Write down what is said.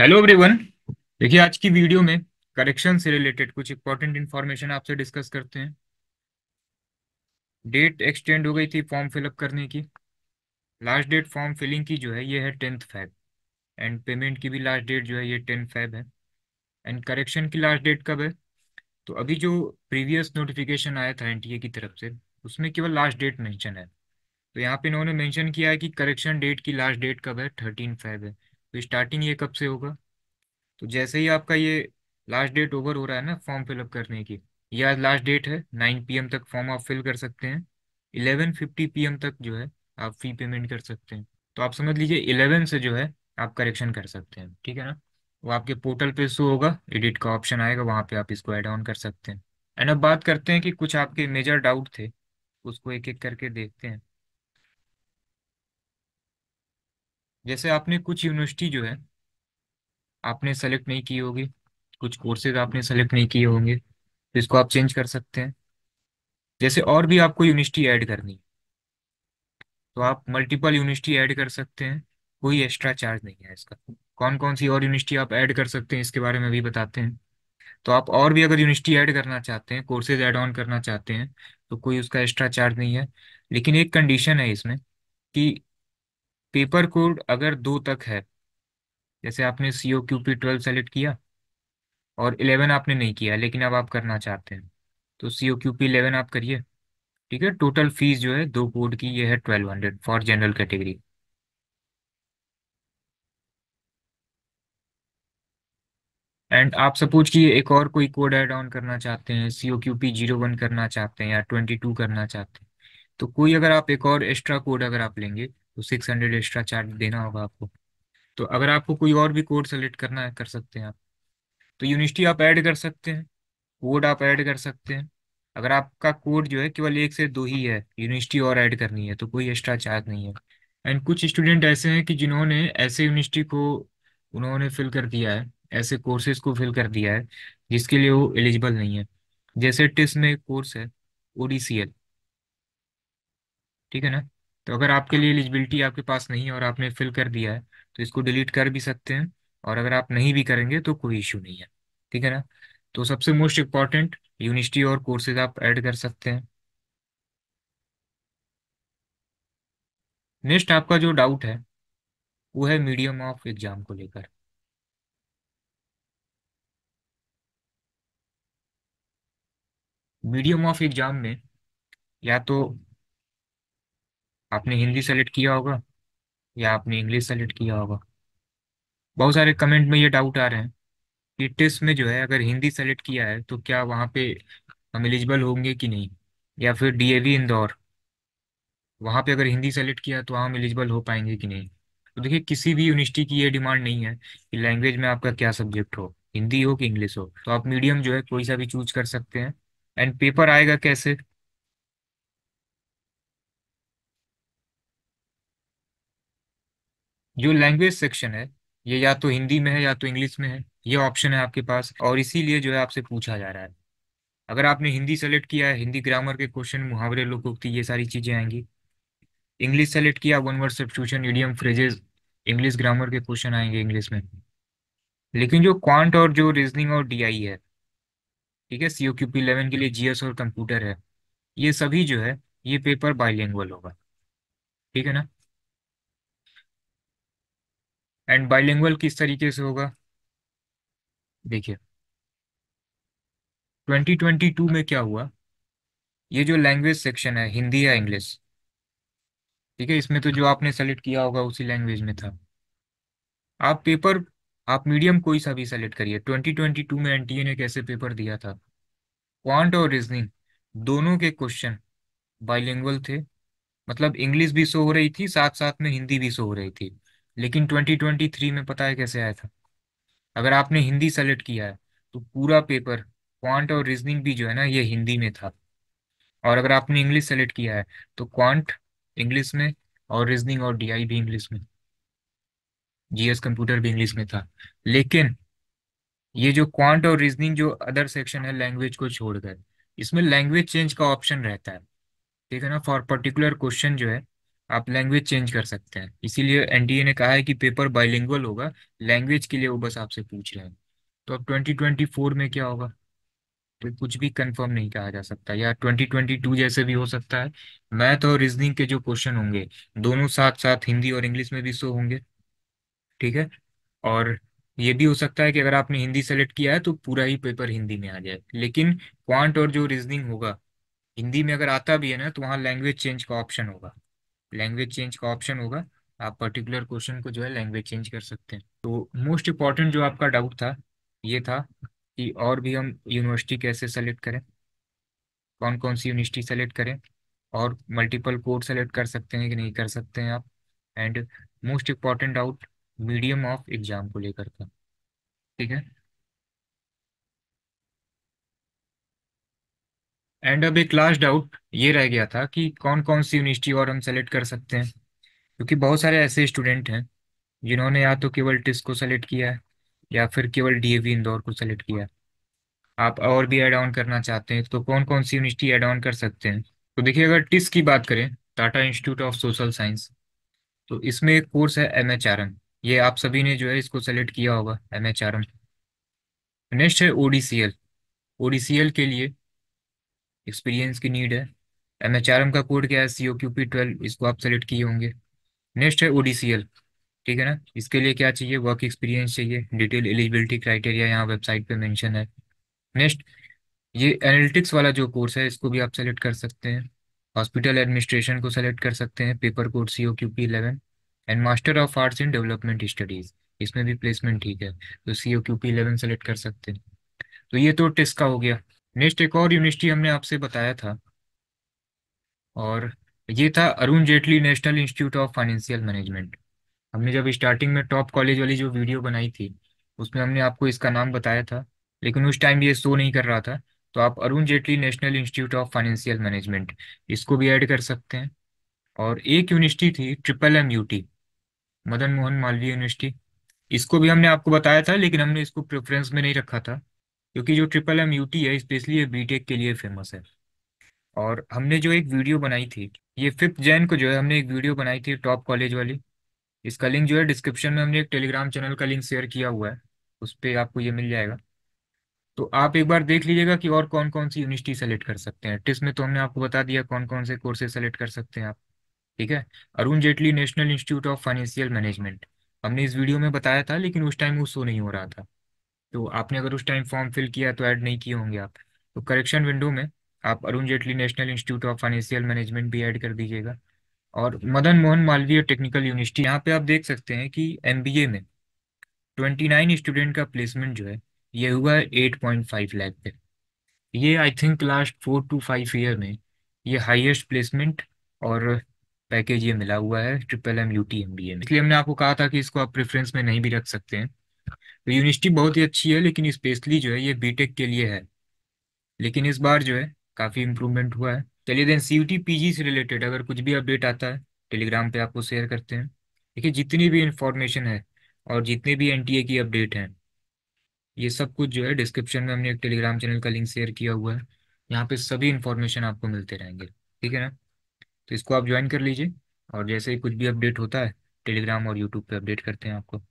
hello everyone देखिए आज की वीडियो में करेक्शन से रिलेटेड कुछ इंपॉर्टेंट इन्फॉर्मेशन आपसे डिस्कस करते हैं डेट एक्सटेंड हो गई थी फॉर्म फिलअप करने की लास्ट डेट फॉर्म फिलिंग की जो है ये है टेंथ फैब एंड पेमेंट की भी लास्ट डेट जो है ये टेंथ फैब है एंड करेक्शन की लास्ट डेट कब है तो अभी जो प्रीवियस नोटिफिकेशन आया था एन की तरफ से उसमें केवल लास्ट डेट मैंशन है तो यहाँ पे इन्होंने मैंशन किया है कि करेक्शन डेट की लास्ट डेट कब है थर्टीन फैब है तो स्टार्टिंग ये कब से होगा तो जैसे ही आपका ये लास्ट डेट ओवर हो रहा है ना फॉर्म फिलअप करने की ये आज लास्ट डेट है नाइन पीएम तक फॉर्म आप फिल कर सकते हैं इलेवन फिफ्टी पीएम तक जो है आप फी पेमेंट कर सकते हैं तो आप समझ लीजिए इलेवन से जो है आप करेक्शन कर सकते हैं ठीक है ना वो आपके पोर्टल पे शो होगा एडिट का ऑप्शन आएगा वहाँ पे आप इसको एड ऑन कर सकते हैं एंड अब बात करते हैं कि कुछ आपके मेजर डाउट थे उसको एक एक करके देखते हैं जैसे आपने कुछ यूनिवर्सिटी जो है आपने सेलेक्ट नहीं की होगी कुछ कोर्सेज आपने सेलेक्ट नहीं किए होंगे तो इसको आप चेंज कर सकते हैं जैसे और भी आपको यूनिवर्सिटी ऐड करनी है तो आप मल्टीपल यूनिवर्सिटी ऐड कर सकते हैं कोई एक्स्ट्रा चार्ज नहीं है इसका कौन कौन सी और यूनिवर्सिटी आप ऐड कर सकते हैं इसके बारे में भी बताते हैं तो आप और भी अगर यूनिवर्सिटी ऐड करना चाहते हैं कोर्सेज ऐड ऑन करना चाहते हैं तो कोई उसका एक्स्ट्रा चार्ज नहीं है लेकिन एक कंडीशन है इसमें कि पेपर कोड अगर दो तक है जैसे आपने C O Q P twelve select किया और इलेवन आपने नहीं किया लेकिन अब आप करना चाहते हैं तो C O Q P eleven आप करिए ठीक है टोटल फीस जो है दो कोड की ये है twelve hundred for general category and आप सपोज कि एक और कोई कोड एड ऑन करना चाहते हैं C O Q P zero one करना चाहते हैं या ट्वेंटी टू करना चाहते हैं तो कोई अगर आप एक और एक्स्ट्रा कोड अगर आप लेंगे तो सिक्स हंड्रेड एक्स्ट्रा चार्ज देना होगा आपको तो अगर आपको कोई और भी कोड सेलेक्ट करना है कर सकते हैं आप तो यूनिवर्सिटी आप ऐड कर सकते हैं कोड आप ऐड कर सकते हैं अगर आपका कोड जो है केवल एक से दो ही है यूनिवर्सिटी और ऐड करनी है तो कोई एक्स्ट्रा चार्ज नहीं है एंड कुछ स्टूडेंट ऐसे हैं कि जिन्होंने ऐसे यूनिवर्सिटी को उन्होंने फिल कर दिया है ऐसे कोर्सेज को फिल कर दिया है जिसके लिए वो एलिजिबल नहीं है जैसे टेस्ट में कोर्स है ओडीसीएल ठीक है ना तो अगर आपके लिए एलिजिबिलिटी आपके पास नहीं है और आपने फिल कर दिया है तो इसको डिलीट कर भी सकते हैं और अगर आप नहीं भी करेंगे तो कोई इश्यू नहीं है ठीक है ना तो सबसे मोस्ट इम्पॉर्टेंट यूनिवर्सिटी और कोर्सेज आप ऐड कर सकते हैं नेक्स्ट आपका जो डाउट है वो है मीडियम ऑफ एग्जाम को लेकर मीडियम ऑफ एग्जाम में या तो आपने हिंदी सेलेक्ट किया होगा या आपने इंग्लिश सेलेक्ट किया होगा बहुत सारे कमेंट में ये डाउट आ रहे हैं कि टेस्ट में जो है अगर हिंदी सेलेक्ट किया है तो क्या वहाँ पे हम एलिजिबल होंगे कि नहीं या फिर डीएवी इंदौर वहाँ पे अगर हिंदी सेलेक्ट किया तो हम एलिजिबल हो पाएंगे कि नहीं तो देखिए किसी भी यूनिवर्सिटी की ये डिमांड नहीं है कि लैंग्वेज में आपका क्या सब्जेक्ट हो हिंदी हो कि इंग्लिश हो तो आप मीडियम जो है कोई सा भी चूज कर सकते हैं एंड पेपर आएगा कैसे जो लैंग्वेज सेक्शन है ये या तो हिंदी में है या तो इंग्लिश में है ये ऑप्शन है आपके पास और इसीलिए जो है आपसे पूछा जा रहा है अगर आपने हिंदी सेलेक्ट किया है हिंदी ग्रामर के क्वेश्चन मुहावरे लोकोक्ति ये सारी चीज़ें आएंगी इंग्लिश सेलेक्ट किया one word substitution medium phrases English grammar के क्वेश्चन आएंगे इंग्लिश में लेकिन जो क्वांट और जो रीजनिंग और डी है ठीक है सीओ क्यू पी के लिए जीएस और कंप्यूटर है ये सभी जो है ये पेपर बाइलिंगुअल होगा ठीक है ना एंड बाइलिंगुअल किस तरीके से होगा देखिए 2022 में क्या हुआ ये जो लैंग्वेज सेक्शन है हिंदी या इंग्लिश ठीक है इसमें तो जो आपने सेलेक्ट किया होगा उसी लैंग्वेज में था आप पेपर आप मीडियम कोई सा भी सेलेक्ट करिए 2022 में एनटीए ने कैसे पेपर दिया था क्वांट और रीजनिंग दोनों के क्वेश्चन बाइलिंगुअल थे मतलब इंग्लिश भी सो हो रही थी साथ साथ में हिंदी भी सो हो रही थी लेकिन 2023 में पता है कैसे आया था अगर आपने हिंदी सेलेक्ट किया है तो पूरा पेपर क्वांट और रीजनिंग भी जो है ना ये हिंदी में था और अगर आपने इंग्लिश सेलेक्ट किया है तो क्वांट इंग्लिश में और रीजनिंग और डीआई भी इंग्लिश में जीएस कंप्यूटर भी इंग्लिश में था लेकिन ये जो क्वांट और रीजनिंग जो अदर सेक्शन है लैंग्वेज को छोड़कर इसमें लैंग्वेज चेंज का ऑप्शन रहता है ठीक है ना फॉर पर्टिकुलर क्वेश्चन जो है आप लैंग्वेज चेंज कर सकते हैं इसीलिए एनडीए ने कहा है कि पेपर बाइलिंगुअल होगा लैंग्वेज के लिए वो बस आपसे पूछ रहे हैं तो अब 2024 में क्या होगा तो कुछ भी कंफर्म नहीं कहा जा सकता या 2022 जैसे भी हो सकता है मैथ और रीजनिंग के जो क्वेश्चन होंगे दोनों साथ साथ हिंदी और इंग्लिश में भी शो होंगे ठीक है और ये भी हो सकता है कि अगर आपने हिंदी सेलेक्ट किया है तो पूरा ही पेपर हिंदी में आ जाए लेकिन क्वांट और जो रीजनिंग होगा हिंदी में अगर आता भी है ना तो वहाँ लैंग्वेज चेंज का ऑप्शन होगा लैंग्वेज चेंज का ऑप्शन होगा आप पर्टिकुलर क्वेश्चन को जो है लैंग्वेज चेंज कर सकते हैं तो मोस्ट इम्पॉर्टेंट जो आपका डाउट था ये था कि और भी हम यूनिवर्सिटी कैसे सेलेक्ट करें कौन कौन सी यूनिवर्सिटी सेलेक्ट करें और मल्टीपल कोर्स सेलेक्ट कर सकते हैं कि नहीं कर सकते हैं आप and most important doubt medium of exam को लेकर का ठीक है एंड अब एक लास्ट डाउट ये रह गया था कि कौन कौन सी यूनिवर्सिटी और हम सेलेक्ट कर सकते हैं क्योंकि बहुत सारे ऐसे स्टूडेंट हैं जिन्होंने या तो केवल टिस्क को सेलेक्ट किया है या फिर केवल डीएवी इंदौर को सेलेक्ट किया है आप और भी एड ऑन करना चाहते हैं तो कौन कौन सी यूनिवर्सिटी एड ऑन कर सकते हैं तो देखिए अगर टिस्क की बात करें Tata institute of social science तो इसमें एक कोर्स है एम एच आर एम ये आप सभी ने जो है इसको सेलेक्ट किया होगा M H R M next है O D C L O D C L के लिए एक्सपीरियंस की नीड है एम एच आर एम का कोड क्या है C O Q P twelve इसको आप सेलेक्ट किए होंगे नेक्स्ट है ओ डी सी एल ठीक है ना इसके लिए क्या चाहिए वर्क एक्सपीरियंस चाहिए डिटेल एलिजिबिलिटी क्राइटेरिया यहाँ वेबसाइट पे मेंशन है नेक्स्ट ये एनालिटिक्स वाला जो कोर्स है इसको भी आप सेलेक्ट कर सकते हैं हॉस्पिटल एडमिनिस्ट्रेशन को सेलेक्ट कर सकते हैं paper course C O Q P eleven and master of arts in development studies इसमें भी प्लेसमेंट ठीक है तो C O Q P eleven select कर सकते हैं तो ये तो टेस्ट का हो गया नेक्स्ट एक और यूनिवर्सिटी हमने आपसे बताया था और ये था Arun Jaitley national institute of financial management हमने जब स्टार्टिंग में टॉप कॉलेज वाली जो वीडियो बनाई थी उसमें हमने आपको इसका नाम बताया था लेकिन उस टाइम ये शो नहीं कर रहा था तो आप Arun Jaitley national institute of financial management इसको भी ऐड कर सकते हैं और एक यूनिवर्सिटी थी triple M U T Madan Mohan Malaviya university इसको भी हमने आपको बताया था लेकिन हमने इसको प्रेफरेंस में नहीं रखा था क्योंकि जो ट्रिपल एम यूटी है स्पेशली ये बीटेक के लिए फेमस है और हमने जो एक वीडियो बनाई थी ये फिफ्थ जैन को जो है हमने एक वीडियो बनाई थी टॉप कॉलेज वाली इसका लिंक जो है डिस्क्रिप्शन में हमने एक टेलीग्राम चैनल का लिंक शेयर किया हुआ है उस पर आपको ये मिल जाएगा तो आप एक बार देख लीजिएगा कि और कौन कौन सी यूनिवर्सिटी सेलेक्ट कर सकते हैं टिस्ट में तो हमने आपको बता दिया कौन कौन से कोर्सेज सेलेक्ट कर सकते हैं आप ठीक है Arun Jaitley national institute of financial management हमने इस वीडियो में बताया था लेकिन उस टाइम वो शो नहीं हो रहा था तो आपने अगर उस टाइम फॉर्म फिल किया तो ऐड नहीं किए होंगे आप तो करेक्शन विंडो में आप Arun Jaitley national institute of financial management भी ऐड कर दीजिएगा और मदन मोहन मालवीय टेक्निकल यूनिवर्सिटी यहाँ पे आप देख सकते हैं कि एम में ट्वेंटी नाइन स्टूडेंट का प्लेसमेंट जो है ये हुआ है एट पॉइंट फाइव लैख पे ये I think last four to five year में ये हाईएस्ट प्लेसमेंट और पैकेज ये मिला हुआ है triple M U T M B A में इसलिए हमने आपको कहा था कि इसको आप प्रेफरेंस में नहीं भी रख सकते हैं तो यूनिवर्सिटी बहुत ही अच्छी है लेकिन स्पेशली जो है ये बीटेक के लिए है लेकिन इस बार जो है काफ़ी इम्प्रूवमेंट हुआ है चलिए देन सी यू पीजी से रिलेटेड अगर कुछ भी अपडेट आता है टेलीग्राम पे आपको शेयर करते हैं देखिए जितनी भी इंफॉर्मेशन है और जितने भी एन की अपडेट हैं ये सब कुछ जो है डिस्क्रिप्शन में हमने एक टेलीग्राम चैनल का लिंक शेयर किया हुआ है यहाँ पे सभी इन्फॉर्मेशन आपको मिलते रहेंगे ठीक है ना तो इसको आप ज्वाइन कर लीजिए और जैसे ही कुछ भी अपडेट होता है टेलीग्राम और यूट्यूब पर अपडेट करते हैं आपको